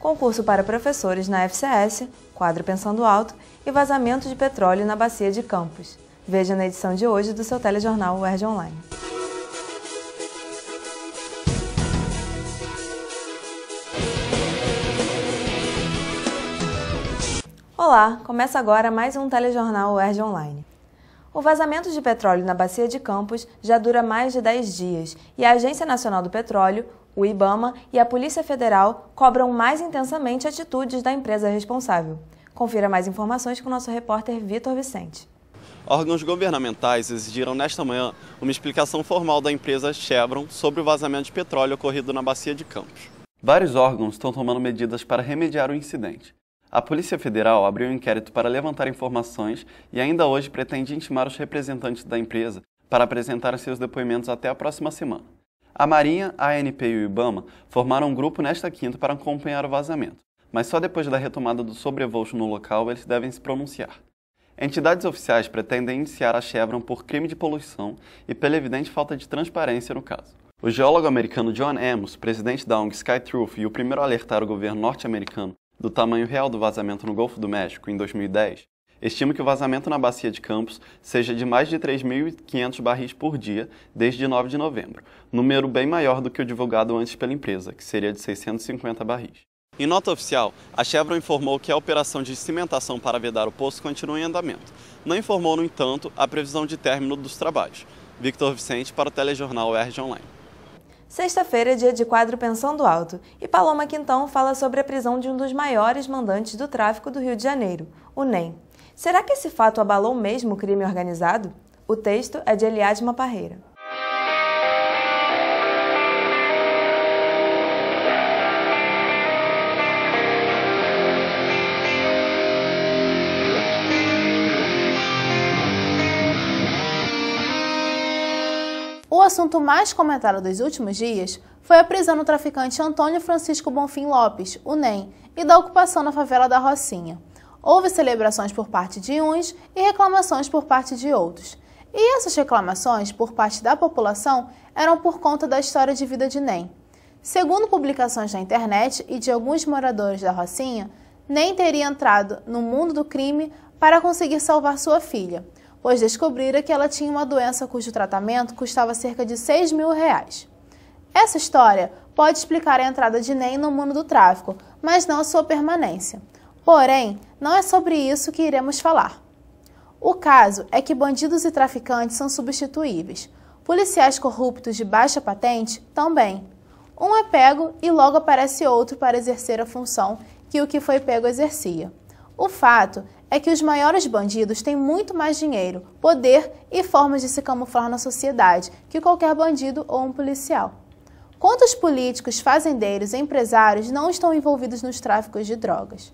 concurso para professores na FCS, quadro Pensando Alto e vazamento de petróleo na bacia de Campos. Veja na edição de hoje do seu telejornal UERJ Online. Olá, começa agora mais um telejornal UERJ Online. O vazamento de petróleo na Bacia de Campos já dura mais de 10 dias e a Agência Nacional do Petróleo, o IBAMA e a Polícia Federal cobram mais intensamente atitudes da empresa responsável. Confira mais informações com nosso repórter Vitor Vicente. Órgãos governamentais exigiram nesta manhã uma explicação formal da empresa Chevron sobre o vazamento de petróleo ocorrido na Bacia de Campos. Vários órgãos estão tomando medidas para remediar o incidente. A Polícia Federal abriu um inquérito para levantar informações e ainda hoje pretende intimar os representantes da empresa para apresentar seus depoimentos até a próxima semana. A Marinha, a ANP e o IBAMA formaram um grupo nesta quinta para acompanhar o vazamento, mas só depois da retomada do sobrevoo no local eles devem se pronunciar. Entidades oficiais pretendem iniciar a Chevron por crime de poluição e pela evidente falta de transparência no caso. O geólogo americano John Amos, presidente da ONG Skytruth e o primeiro a alertar o governo norte-americano do tamanho real do vazamento no Golfo do México em 2010, estima que o vazamento na bacia de Campos seja de mais de 3.500 barris por dia desde 9 de novembro, número bem maior do que o divulgado antes pela empresa, que seria de 650 barris. Em nota oficial, a Chevron informou que a operação de cimentação para vedar o poço continua em andamento. Não informou, no entanto, a previsão de término dos trabalhos. Victor Vicente para o Telejornal RG Online. Sexta-feira é dia de quadro Pensando Alto e Paloma Quintão fala sobre a prisão de um dos maiores mandantes do tráfico do Rio de Janeiro, o NEM. Será que esse fato abalou mesmo o crime organizado? O texto é de Eliasma Parreira. O assunto mais comentado dos últimos dias foi a prisão do traficante Antônio Francisco Bonfim Lopes, o NEM, e da ocupação na favela da Rocinha. Houve celebrações por parte de uns e reclamações por parte de outros. E essas reclamações por parte da população eram por conta da história de vida de NEM. Segundo publicações na internet e de alguns moradores da Rocinha, NEM teria entrado no mundo do crime para conseguir salvar sua filha pois descobrira que ela tinha uma doença cujo tratamento custava cerca de 6 mil reais. Essa história pode explicar a entrada de Ney no mundo do tráfico, mas não a sua permanência. Porém, não é sobre isso que iremos falar. O caso é que bandidos e traficantes são substituíveis. Policiais corruptos de baixa patente também. Um é pego e logo aparece outro para exercer a função que o que foi pego exercia. O fato é que os maiores bandidos têm muito mais dinheiro, poder e formas de se camuflar na sociedade que qualquer bandido ou um policial. Quantos políticos, fazendeiros e empresários não estão envolvidos nos tráficos de drogas?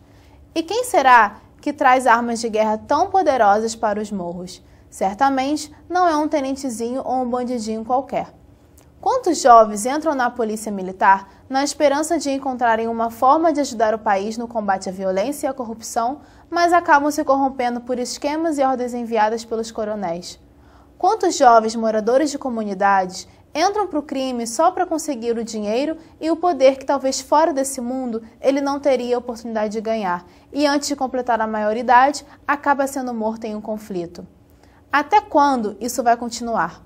E quem será que traz armas de guerra tão poderosas para os morros? Certamente não é um tenentezinho ou um bandidinho qualquer. Quantos jovens entram na polícia militar na esperança de encontrarem uma forma de ajudar o país no combate à violência e à corrupção, mas acabam se corrompendo por esquemas e ordens enviadas pelos coronéis? Quantos jovens moradores de comunidades entram para o crime só para conseguir o dinheiro e o poder que talvez fora desse mundo ele não teria a oportunidade de ganhar, e antes de completar a maioridade, acaba sendo morto em um conflito. Até quando isso vai continuar?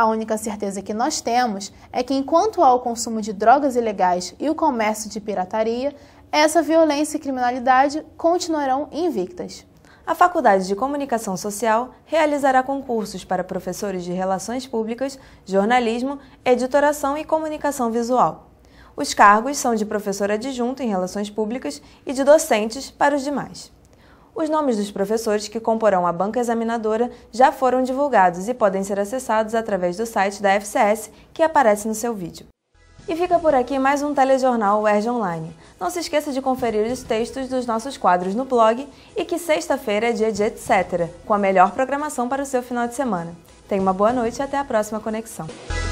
A única certeza que nós temos é que, enquanto há o consumo de drogas ilegais e o comércio de pirataria, essa violência e criminalidade continuarão invictas. A Faculdade de Comunicação Social realizará concursos para professores de Relações Públicas, Jornalismo, Editoração e Comunicação Visual. Os cargos são de professor adjunto em Relações Públicas e de docentes para os demais. Os nomes dos professores que comporão a banca examinadora já foram divulgados e podem ser acessados através do site da FCS, que aparece no seu vídeo. E fica por aqui mais um telejornal UERJ Online. Não se esqueça de conferir os textos dos nossos quadros no blog e que sexta-feira é dia de etc, com a melhor programação para o seu final de semana. Tenha uma boa noite e até a próxima conexão.